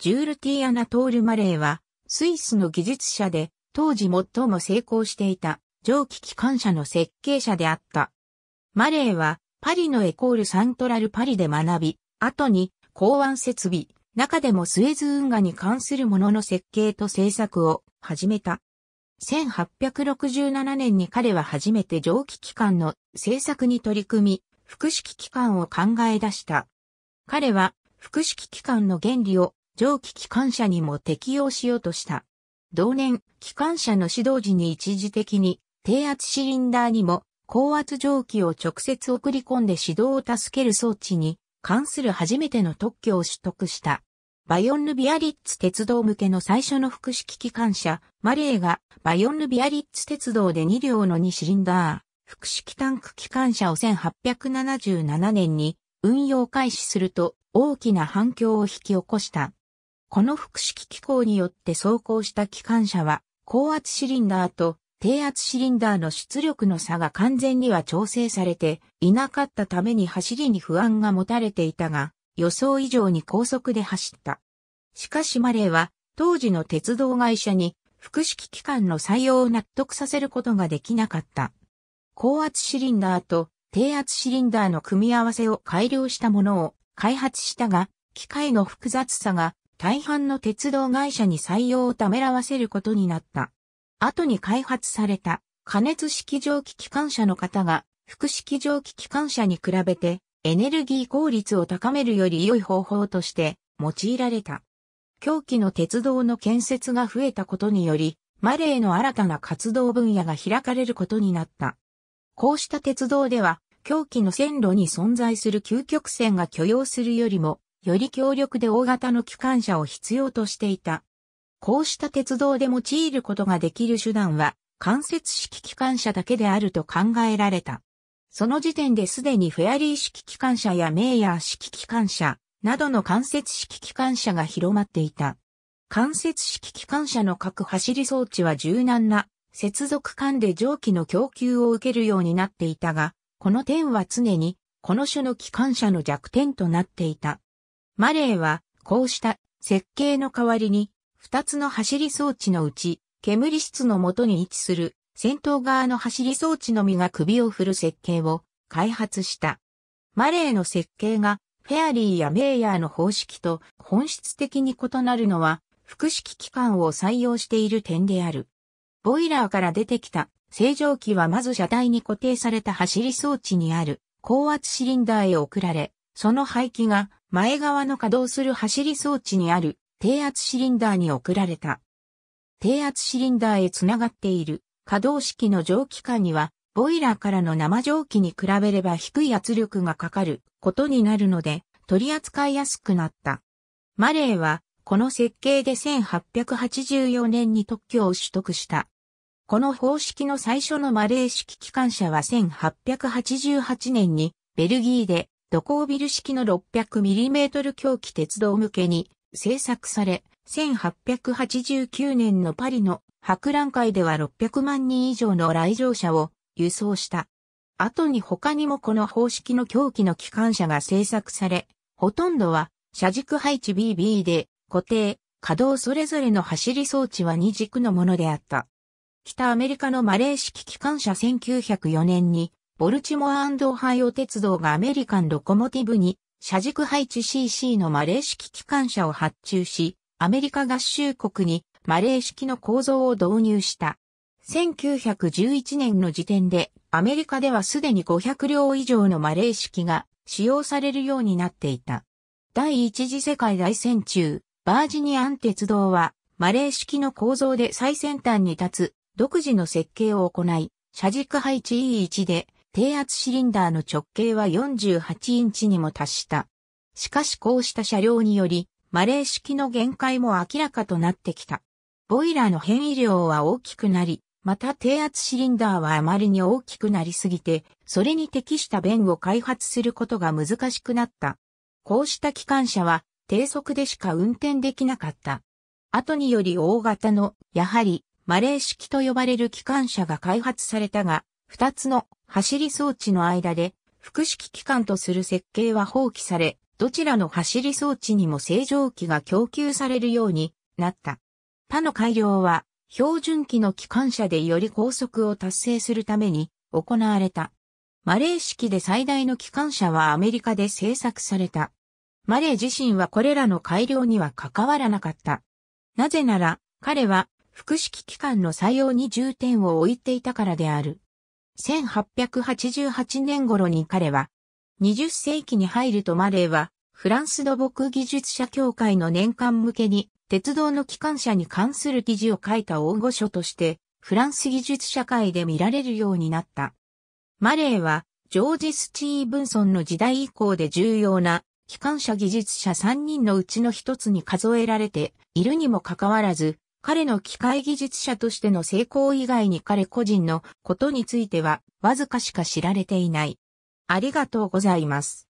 ジュール・ティ・アナトール・マレーは、スイスの技術者で、当時最も成功していた蒸気機関車の設計者であった。マレーは、パリのエコール・サントラル・パリで学び、後に、港湾設備、中でもスエズ運河に関するものの設計と制作を始めた。1867年に彼は初めて蒸気機関の制作に取り組み、複式機関を考え出した。彼は、複式機関の原理を蒸気機関車にも適用しようとした。同年、機関車の始動時に一時的に低圧シリンダーにも高圧蒸気を直接送り込んで指導を助ける装置に関する初めての特許を取得した。バヨンヌ・ビアリッツ鉄道向けの最初の複式機関車、マレーがバヨンヌ・ビアリッツ鉄道で2両の2シリンダー、複式タンク機関車を1877年に運用開始すると大きな反響を引き起こした。この複式機構によって走行した機関車は、高圧シリンダーと低圧シリンダーの出力の差が完全には調整されていなかったために走りに不安が持たれていたが、予想以上に高速で走った。しかしマレーは、当時の鉄道会社に、複式機関の採用を納得させることができなかった。高圧シリンダーと低圧シリンダーの組み合わせを改良したものを開発したが、機械の複雑さが大半の鉄道会社に採用をためらわせることになった。後に開発された加熱式蒸気機関車の方が、複式蒸気機関車に比べてエネルギー効率を高めるより良い方法として用いられた。狂気の鉄道の建設が増えたことにより、マレーの新たな活動分野が開かれることになった。こうした鉄道では、狂気の線路に存在する究極線が許容するよりも、より強力で大型の機関車を必要としていた。こうした鉄道で用いることができる手段は、間接式機関車だけであると考えられた。その時点ですでにフェアリー式機関車やメイヤー式機関車などの間接式機関車が広まっていた。間接式機関車の各走り装置は柔軟な接続間で蒸気の供給を受けるようになっていたが、この点は常にこの種の機関車の弱点となっていた。マレーは、こうした設計の代わりに、二つの走り装置のうち、煙室の元に位置する先頭側の走り装置のみが首を振る設計を開発した。マレーの設計がフェアリーやメイヤーの方式と本質的に異なるのは、複式機関を採用している点である。ボイラーから出てきた正常機はまず車体に固定された走り装置にある高圧シリンダーへ送られ、その排気が前側の稼働する走り装置にある低圧シリンダーに送られた。低圧シリンダーへつながっている可動式の蒸気管には、ボイラーからの生蒸気に比べれば低い圧力がかかることになるので、取り扱いやすくなった。マレーは、この設計で1884年に特許を取得した。この方式の最初のマレー式機関車は1888年にベルギーで土工ビル式の 600mm 狂気鉄道向けに製作され、1889年のパリの博覧会では600万人以上の来場者を輸送した。後に他にもこの方式の狂気の機関車が製作され、ほとんどは車軸配置 BB で固定、稼働それぞれの走り装置は二軸のものであった。北アメリカのマレー式機関車1904年にボルチモアオハイオ鉄道がアメリカンロコモティブに、車軸配置 CC のマレー式機関車を発注し、アメリカ合衆国にマレー式の構造を導入した。1911年の時点で、アメリカではすでに500両以上のマレー式が使用されるようになっていた。第一次世界大戦中、バージニアン鉄道は、マレー式の構造で最先端に立つ、独自の設計を行い、車軸配置 E1 で、低圧シリンダーの直径は48インチにも達した。しかしこうした車両により、マレー式の限界も明らかとなってきた。ボイラーの変異量は大きくなり、また低圧シリンダーはあまりに大きくなりすぎて、それに適した弁を開発することが難しくなった。こうした機関車は低速でしか運転できなかった。後により大型の、やはりマレー式と呼ばれる機関車が開発されたが、二つの走り装置の間で、複式機関とする設計は放棄され、どちらの走り装置にも正常機が供給されるようになった。他の改良は、標準機の機関車でより高速を達成するために行われた。マレー式で最大の機関車はアメリカで製作された。マレー自身はこれらの改良には関わらなかった。なぜなら、彼は、複式機関の採用に重点を置いていたからである。1888年頃に彼は、20世紀に入るとマレーは、フランス土木技術者協会の年間向けに、鉄道の機関車に関する記事を書いた大御所として、フランス技術社会で見られるようになった。マレーは、ジョージ・スチーブンソンの時代以降で重要な、機関車技術者3人のうちの一つに数えられているにもかかわらず、彼の機械技術者としての成功以外に彼個人のことについてはわずかしか知られていない。ありがとうございます。